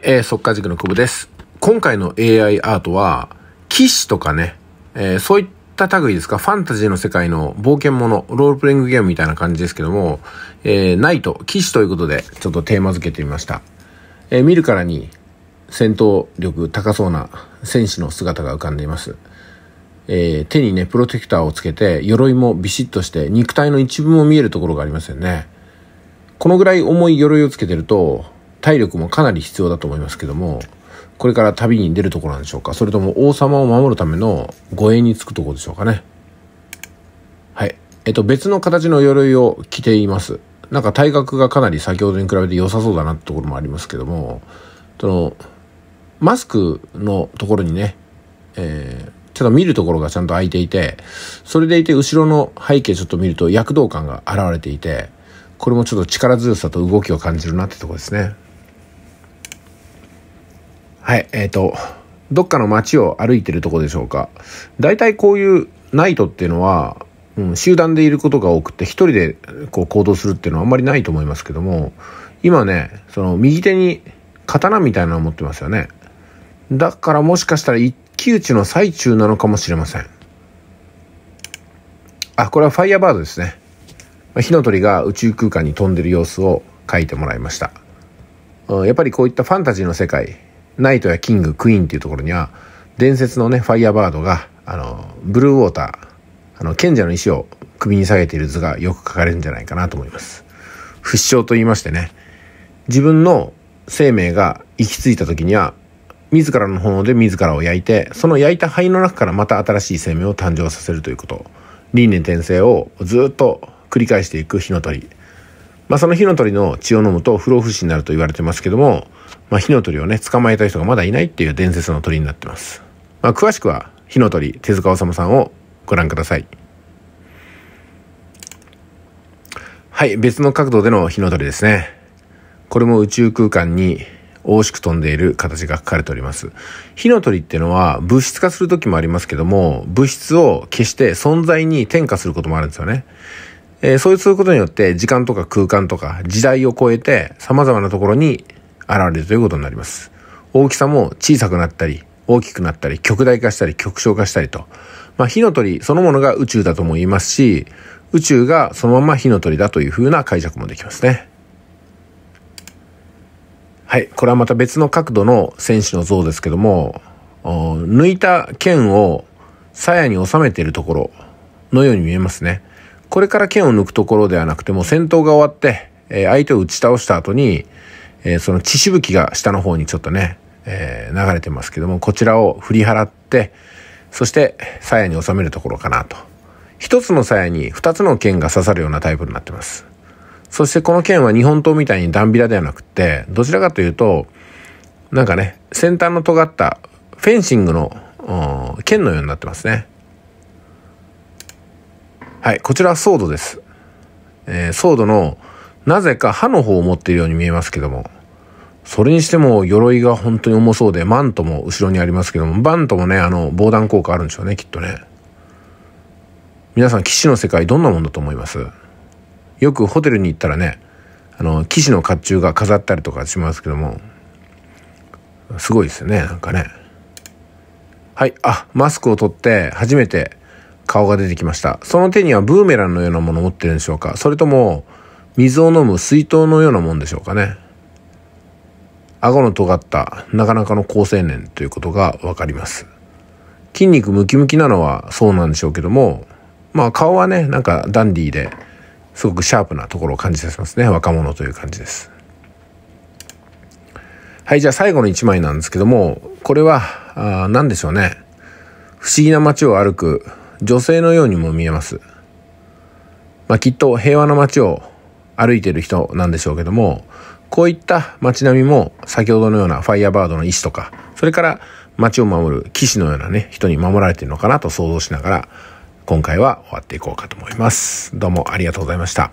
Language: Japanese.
えー、速稼塾の久保です。今回の AI アートは、騎士とかね、えー、そういった類ですか、ファンタジーの世界の冒険者、ロールプレイングゲームみたいな感じですけども、えー、ナイト、騎士ということで、ちょっとテーマ付けてみました。えー、見るからに、戦闘力高そうな戦士の姿が浮かんでいます。えー、手にね、プロテクターをつけて、鎧もビシッとして、肉体の一部も見えるところがありますよね。このぐらい重い鎧をつけてると、体力もかなり必要だと思いますけども、これから旅に出るところなんでしょうかそれとも王様を守るための護衛につくところでしょうかねはい。えっと、別の形の鎧を着ています。なんか体格がかなり先ほどに比べて良さそうだなってところもありますけども、その、マスクのところにね、えー、ちょっと見るところがちゃんと空いていて、それでいて後ろの背景ちょっと見ると躍動感が現れていて、これもちょっと力強さと動きを感じるなってとこですね。はい、えっ、ー、と、どっかの街を歩いてるとこでしょうか。大体こういうナイトっていうのは、うん、集団でいることが多くて、一人でこう行動するっていうのはあんまりないと思いますけども、今ね、その右手に刀みたいなのを持ってますよね。だからもしかしたら一騎打ちの最中なのかもしれません。あ、これはファイアバードですね。火の鳥が宇宙空間に飛んでる様子を書いてもらいました。やっぱりこういったファンタジーの世界、ナイトやキング、クイーンっていうところには、伝説のね、ファイヤーバードが、あの、ブルーウォーター、あの、賢者の石を首に下げている図がよく描かれるんじゃないかなと思います。不死鳥と言いましてね、自分の生命が行き着いた時には、自らの炎で自らを焼いて、その焼いた灰の中からまた新しい生命を誕生させるということ。輪廻転生をずっと繰り返していく火の鳥。まあ、その火の鳥の血を飲むと不老不死になると言われてますけども、まあ、火の鳥をね、捕まえた人がまだいないっていう伝説の鳥になってます。まあ、詳しくは、火の鳥、手塚治虫さんをご覧ください。はい、別の角度での火の鳥ですね。これも宇宙空間に大しく飛んでいる形が書かれております。火の鳥っていうのは物質化する時もありますけども、物質を消して存在に転化することもあるんですよね。えー、そういうことによって時間とか空間とか時代を超えて様々なところに現れるということになります。大きさも小さくなったり、大きくなったり、極大化したり、極小化したりと。まあ、火の鳥そのものが宇宙だとも言いますし、宇宙がそのまま火の鳥だというふうな解釈もできますね。はい。これはまた別の角度の戦士の像ですけども、抜いた剣を鞘に収めているところのように見えますね。これから剣を抜くところではなくて、もう戦闘が終わって、えー、相手を打ち倒した後に、えー、その血しぶきが下の方にちょっとね、えー、流れてますけども、こちらを振り払って、そして鞘に収めるところかなと。一つの鞘に二つの剣が刺さるようなタイプになってます。そしてこの剣は日本刀みたいにダンビラではなくて、どちらかというと、なんかね、先端の尖ったフェンシングの剣のようになってますね。はい、こちらはソードです。えー、ソードの、なぜか刃の方を持っているように見えますけども、それにしても鎧が本当に重そうで、マントも後ろにありますけども、バントもね、あの、防弾効果あるんでしょうね、きっとね。皆さん、騎士の世界どんなもんだと思いますよくホテルに行ったらね、あの、騎士の甲冑が飾ったりとかしますけども、すごいですよね、なんかね。はい、あ、マスクを取って初めて顔が出てきました。その手にはブーメランのようなものを持ってるんでしょうかそれとも、水を飲む水筒のようなもんでしょうかね顎の尖った、なかなかの好青年ということがわかります。筋肉ムキムキなのはそうなんでしょうけども、まあ顔はね、なんかダンディーで、すごくシャープなところを感じさせますね。若者という感じです。はい、じゃあ最後の1枚なんですけども、これは、あ何でしょうね。不思議な街を歩く女性のようにも見えます。まあ、きっと平和の街を歩いてる人なんでしょうけども、こういった街並みも先ほどのようなファイヤーバードの石とか、それから街を守る騎士のようなね、人に守られてるのかなと想像しながら、今回は終わっていこうかと思います。どうもありがとうございました。